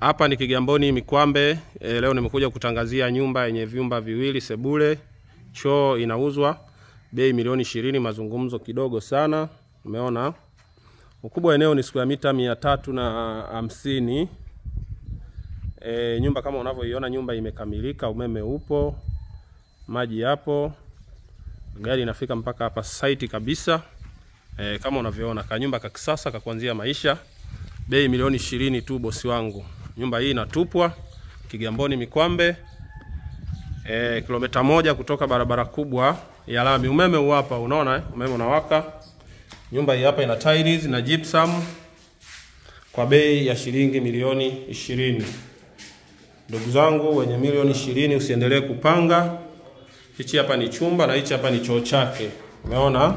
Hapa ni Kigamboni Mikwambe. E, leo nimekuja kutangazia nyumba yenye vyumba viwili, sebule, choo, inauzwa bei milioni ishirini, mazungumzo kidogo sana. Umeona ukubwa eneo ni square mita mia tatu na hamsini. E, nyumba kama unavyoiona, nyumba imekamilika, umeme upo, maji yapo, gari inafika mpaka hapa site kabisa. E, kama unavyoona, kanyumba ka kisasa ka kuanzia maisha, bei milioni ishirini tu bosi wangu. Nyumba hii inatupwa Kigamboni Mikwambe, e, kilomita moja kutoka barabara kubwa ya lami. Umeme uwapa, unaona eh? umeme unawaka. Nyumba hii hapa ina tiles na gypsum kwa bei ya shilingi milioni ishirini. Ndugu zangu wenye milioni ishirini, usiendelee kupanga. Hichi hapa ni chumba na hichi hapa ni choo chake, umeona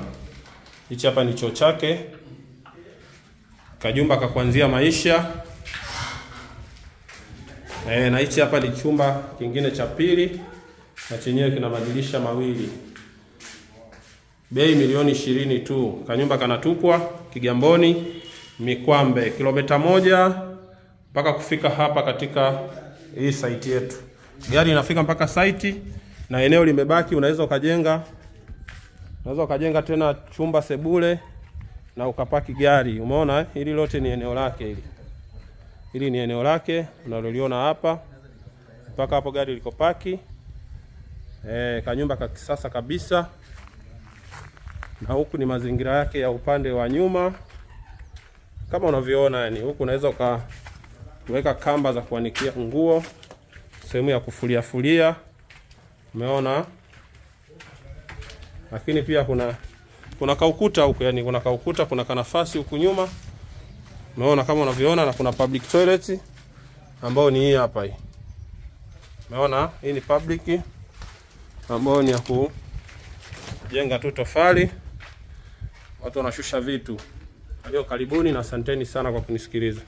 hichi hapa ni choo chake, kajumba kakuanzia maisha E, na hichi hapa ni chumba kingine cha pili na chenyewe kina madirisha mawili. Bei milioni ishirini tu. Kanyumba kanatupwa Kigamboni Mikwambe, kilomita moja mpaka kufika hapa katika hii site yetu. Gari inafika mpaka site na eneo limebaki, unaweza ukajenga unaweza ukajenga tena chumba sebule na ukapaki gari. Umeona eh? Hili lote ni eneo lake hili. Hili ni eneo lake unaloliona hapa mpaka hapo gari likopaki. E, kanyumba ka kisasa kabisa, na huku ni mazingira yake ya upande wa nyuma kama unavyoona. Yani huku unaweza ukaweka kamba za kuanikia nguo, sehemu ya kufulia fulia, umeona. Lakini pia kuna kuna kaukuta huku, yani kuna kaukuta, kuna kanafasi huku nyuma. Umeona kama unavyoona, na kuna public toilet ambayo ni hii hapa hii. Umeona hii ni public ambayo ni ya kujenga tu tofali, watu wanashusha vitu. Leo karibuni na asanteni sana kwa kunisikiliza.